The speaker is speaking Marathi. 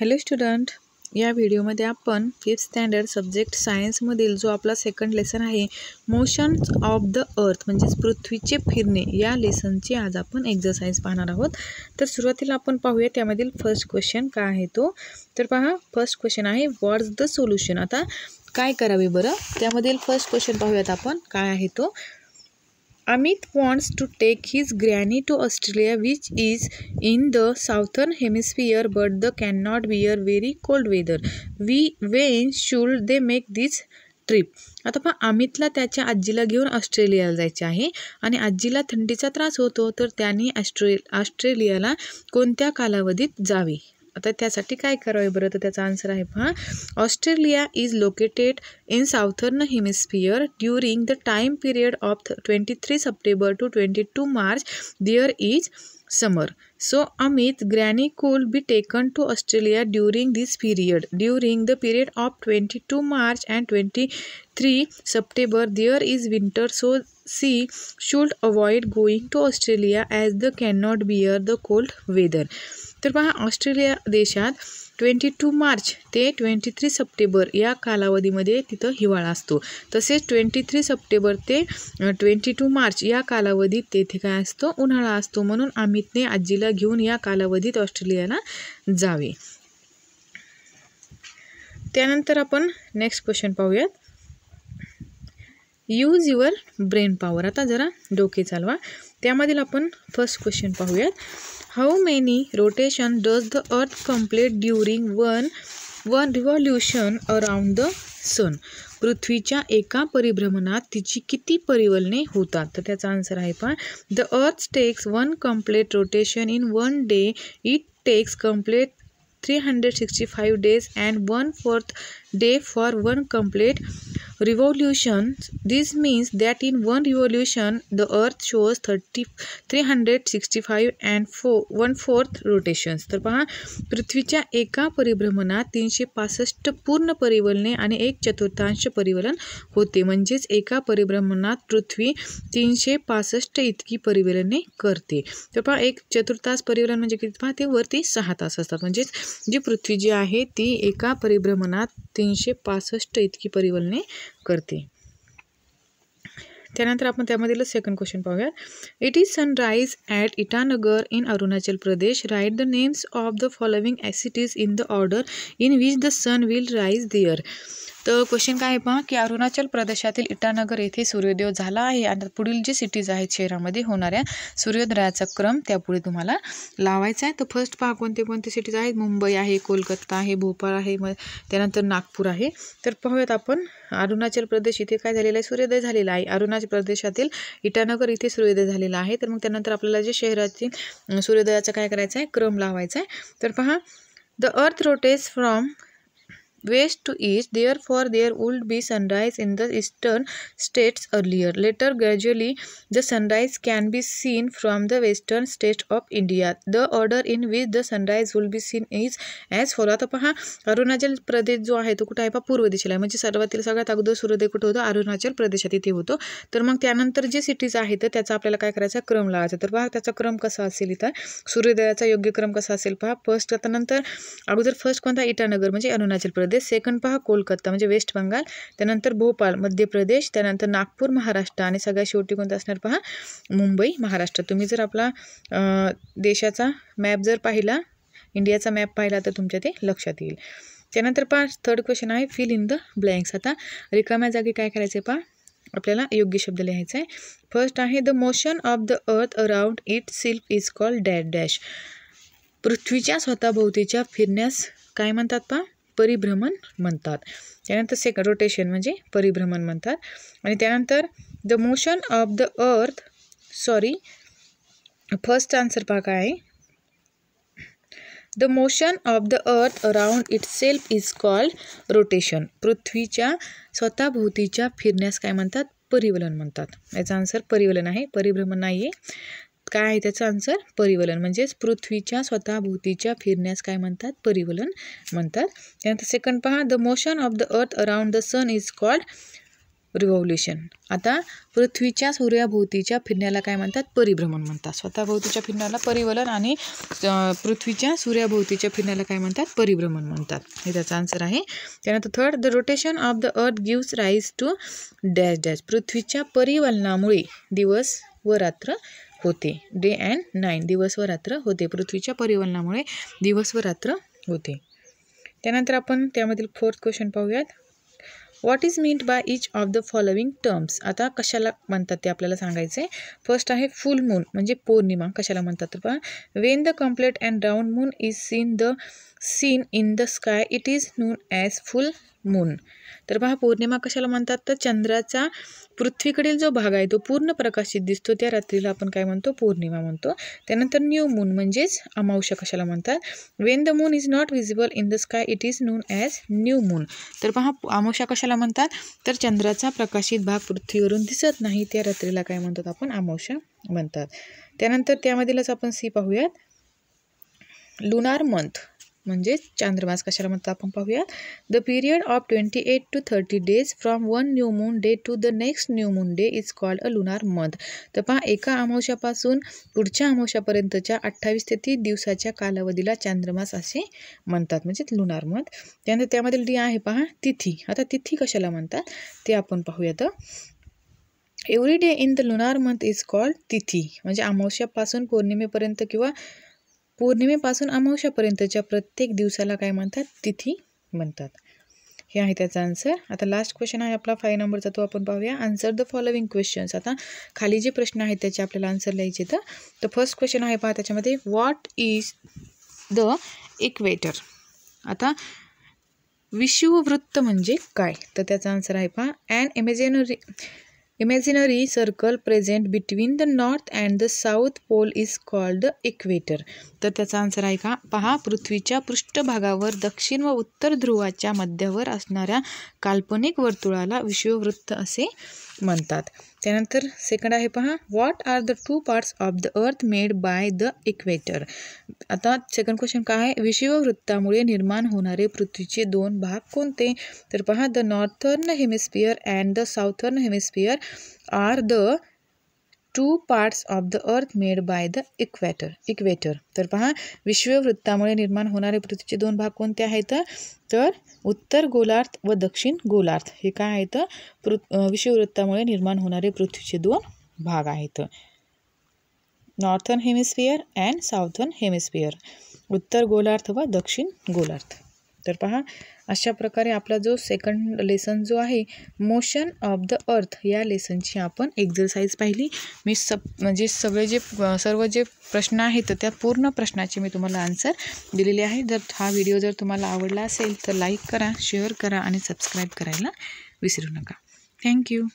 हॅलो स्टुडंट या व्हिडिओमध्ये आपण फिफ्थ स्टँडर्ड सब्जेक्ट सायन्समधील जो आपला सेकंड लेसन आहे मोशन ऑफ द अर्थ म्हणजेच पृथ्वीचे फिरणे या लेसनची आज आपण एक्झरसाइज पाहणार आहोत तर सुरुवातीला आपण पाहूया त्यामधील फर्स्ट क्वेश्चन काय आहे तो तर पहा फर्स्ट क्वेश्चन आहे व्हॉट्स द सोल्युशन आता काय करावे बरं त्यामधील फर्स्ट क्वेश्चन पाहूयात आपण काय आहे तो Amit wants to take his granny to Australia, which is in the southern hemisphere, but they cannot bear very cold weather. We, when should they make this trip? आता पण अमितला त्याच्या आजीला घेऊन ऑस्ट्रेलियाला जायचे आहे आणि आजीला थंडीचा त्रास होतो तर त्याने ऑस्ट्रे ऑस्ट्रेलियाला कोणत्या कालावधीत जावे आता त्यासाठी काय करावे बरं तर त्याचा आन्सर आहे पहा Australia is located in southern hemisphere during the time period of twenty three September to twenty two March there is summer so Amit granny could be taken to Australia during this period during the period of twenty two March and twenty three September there is winter so she should avoid going to Australia as the can not bear the cold weather तर पहा ऑस्ट्रेलिया देशात ट्वेंटी टू मार्च ते ट्वेंटी थ्री सप्टेंबर या कालावधीमध्ये तिथं हिवाळा असतो तसेच ट्वेंटी थ्री सप्टेंबर ते ट्वेंटी टू मार्च या कालावधीत तेथे काय असतो उन्हाळा असतो म्हणून अमितने आजीला घेऊन या कालावधीत ऑस्ट्रेलियाला जावे त्यानंतर आपण नेक्स्ट क्वेश्चन पाहूयात यूज युअर ब्रेन पॉवर आता जरा डोके चालवा त्यामधील आपण फर्स्ट क्वेश्चन पाहूयात how many rotation does the earth complete during one one revolution around the sun पृथ्वीच्या एका परिभ्रमणात तिची किती परिवलने होतात तर त्याचा आन्सर आहे पण the earth takes one complete rotation in one day it takes complete three hundred sixty five days and one fourth day for one complete this means that in one revolution the earth shows thirty three hundred sixty five and four one fourth rotations तर पहा पृथ्वीच्या एका परिभ्रमणात तीनशे पासष्ट पूर्ण परिवलने आणि एक चतुर्थांश परिवलन होते म्हणजेच एका परिभ्रमणात पृथ्वी तीनशे पासष्ट इतकी परिवलने करते तर पहा एक चतुर्थास परिवलन म्हणजे किती पहा ते वरती सहा तास असतात म्हणजेच जी पृथ्वी जी आहे ती एका परिभ्रमणात तीनशे पास इतकी परिवलने करते त्यानंतर आपण त्यामधील सेकंड क्वेश्चन पाहूयात it is sunrise at Itanagar in Arunachal Pradesh right the names of the following cities in the order in which the sun will rise there तर क्वेश्चन काय आहे पहा की अरुणाचल प्रदेशातील इटानगर येथे सूर्योदय झाला आहे आणि पुढील जे सिटीज आहेत शहरामध्ये होणाऱ्या सूर्योदयाचा क्रम त्यापुढे तुम्हाला लावायचा आहे तर फर्स्ट पहा कोणते कोणते सिटीज आहेत मुंबई आहे कोलकाता आहे भोपाळ आहे मग त्यानंतर नागपूर आहे तर पाहूयात आपण अरुणाचल प्रदेश इथे काय झालेलं आहे सूर्योदय झालेला आहे अरुणाचल प्रदेशातील इटानगर इथे सूर्योदय झालेला आहे तर मग त्यानंतर आपल्याला जे शहरातील सूर्योदयाचा काय करायचा आहे क्रम लावायचा आहे तर पहा the earth rotates from west to to therefore there would be sunrise in the eastern states earlier later gradually the sunrise can be seen from the western state of India the order in which the sunrise would be seen is as follow आता पहा अरुणाचल प्रदेश जो आहे तो कुठं आहे पहा पूर्व दिशेला म्हणजे सर्वातील सगळ्यात अगोदर सूर्योदय कुठं होतो अरुणाचल प्रदेशात इथे होतो तर मग त्यानंतर जे सिटीज आहेत त्याचा आपल्याला काय करायचा क्रम लावायचा तर पहा त्याचा क्रम कसा असेल इथं सूर्योदयाचा योग्य क्रम कसा असेल पहा फर्स्ट आता नंतर अगोदर फर्स्ट कोणता इटानगर म्हणजे अरुणाचल प्रदेश प्रदेश सेकंड पहा कोलकाता म्हणजे वेस्ट बंगाल त्यानंतर भोपाळ मध्य प्रदेश त्यानंतर नागपूर महाराष्ट्र आणि सगळ्यात शेवटी कोणता असणार पहा मुंबई महाराष्ट्र तुम्ही जर आपला देशाचा मॅप जर पाहिला इंडियाचा मॅप पाहिला तर तुमच्या ते लक्षात येईल त्यानंतर पहा थर्ड क्वेश्चन आहे फिल इन द ब्लँक्स आता रिकाम्या जागी काय करायचे पहा आपल्याला योग्य शब्द लिहायचा आहे फर्स्ट आहे the motion of the earth around itself is called dash dash पृथ्वीच्या स्वतःभोवतीच्या फिरण्यास काय म्हणतात पहा परिभ्रमण म्हणतात त्यानंतर सेकंड रोटेशन म्हणजे परिभ्रमण म्हणतात आणि त्यानंतर the motion of the earth sorry first answer पहा काय आहे the motion of the earth around itself is called rotation पृथ्वीच्या स्वतःभोवतीच्या फिरण्यास काय म्हणतात परिवलन म्हणतात याचा आन्सर परिवलन आहे परिभ्रमण नाही आहे काय आहे त्याचं आन्सर परिवलन म्हणजेच पृथ्वीच्या स्वतःभोवतीच्या फिरण्यास काय म्हणतात परिवलन म्हणतात त्यानंतर सेकंड पहा the motion of the earth around the sun is called revolution आता पृथ्वीच्या सूर्याभोवतीच्या फिरण्याला काय म्हणतात परिभ्रमण म्हणतात स्वतःभोवतीच्या फिरण्याला परिवलन आणि पृथ्वीच्या सूर्याभोवतीच्या फिरण्याला काय म्हणतात परिभ्रमण म्हणतात हे त्याचा आन्सर आहे त्यानंतर third the rotation of the earth gives rise to dash dash पृथ्वीच्या परिवलनामुळे दिवस व रात्र होते डे अँड नाईन दिवस व रात्र होते पृथ्वीच्या परिवलनामुळे दिवस व रात्र होते त्यानंतर आपण त्यामधील फोर्थ क्वेश्चन पाहूयात what is meant by each of the following terms आता कशाला म्हणतात ते आपल्याला सांगायचे फर्स्ट आहे फुल मून म्हणजे पौर्णिमा कशाला म्हणतात तर पहा when the complete and round moon is seen the seen in the sky it is known as full moon तर पहा पौर्णिमा कशाला म्हणतात तर चंद्राचा पृथ्वीकडील जो भाग आहे तो पूर्ण प्रकाशित दिसतो त्या रात्रीला आपण काय म्हणतो पौर्णिमा म्हणतो त्यानंतर न्यू मून म्हणजेच अमावश्या कशाला म्हणतात when the moon is not visible in the sky it is known as new moon तर पहा अमावश्या कशाला म्हणतात तर चंद्राचा प्रकाशित भाग पृथ्वीवरून दिसत नाही त्या रात्रीला काय म्हणतात आपण अमावश्या म्हणतात त्यानंतर त्यामधीलच आपण सी पाहूयात लुनार मंथ म्हणजे चांद्रमास कशाला म्हणतात आपण पाहूया the period of twenty eight to thirty days from one new moon day to the next new moon day is called a lunar month तर पहा एका अमावश्यापासून पुढच्या अमावश्यापर्यंतच्या अठ्ठावीस ते तीस दिवसाच्या कालावधीला चांद्रमास असे म्हणतात म्हणजे लुनार मंथ त्यानंतर त्यामधील डी आहे पहा तिथी आता तिथी कशाला म्हणतात ते आपण पाहूया तर every day in the lunar month is called तिथी म्हणजे अमावश्यापासून पौर्णिमेपर्यंत किंवा पौर्णिमेपासून अमावश्यापर्यंतच्या प्रत्येक दिवसाला काय म्हणतात तिथी म्हणतात हे आहे त्याचा आन्सर आता लास्ट क्वेश्चन आहे आपला फाय नंबरचा तो आपण पाहूया आन्सर द फॉलोविंग क्वेश्चन्स आता खाली जे प्रश्न आहेत त्याचे आपल्याला आन्सर लिहायचे तर तर फर्स्ट क्वेश्चन आहे पहा त्याच्यामध्ये व्हॉट इज द इक्वेटर आता विषुववृत्त म्हणजे काय तर त्याचा आन्सर आहे पहा and imaginary imaginary circle present between the north and the south pole is called the equator तर त्याचा आन्सर आहे का पहा पृथ्वीच्या पृष्ठभागावर दक्षिण व उत्तर ध्रुवाच्या मध्यावर असणाऱ्या काल्पनिक वर्तुळाला विश्ववृत्त असे म्हणतात त्यानंतर सेकंड आहे पहा what are the two parts of the earth made by the equator आता सेकंड क्वेश्चन काय आहे विषुववृत्तामुळे निर्माण होणारे पृथ्वीचे दोन भाग कोणते तर पहा the northern hemisphere and the southern hemisphere are the two parts of the earth made by the equator equator तर पहा विश्ववृत्तामुळे निर्माण होणारे पृथ्वीचे दोन भाग कोणते आहेत तर उत्तर गोलार्थ व दक्षिण गोलार्थ हे काय आहेत पृ विश्ववृत्तामुळे निर्माण होणारे पृथ्वीचे दोन भाग आहेत northern hemisphere and southern hemisphere उत्तर गोलार्थ व दक्षिण गोलार्थ तर पहा अशा प्रकारे आपला जो सेकंड लेसन जो आहे मोशन ऑफ द अर्थ या लेसनची आपण एक्झरसाइज पाहिली मी सब म्हणजे सगळे जे सर्व जे प्रश्न आहेत त्या पूर्ण प्रश्नाचे मी तुम्हाला आन्सर दिलेले आहे जर हा व्हिडिओ जर तुम्हाला आवडला असेल तर लाईक करा शेअर करा आणि सबस्क्राईब करायला विसरू नका थँक्यू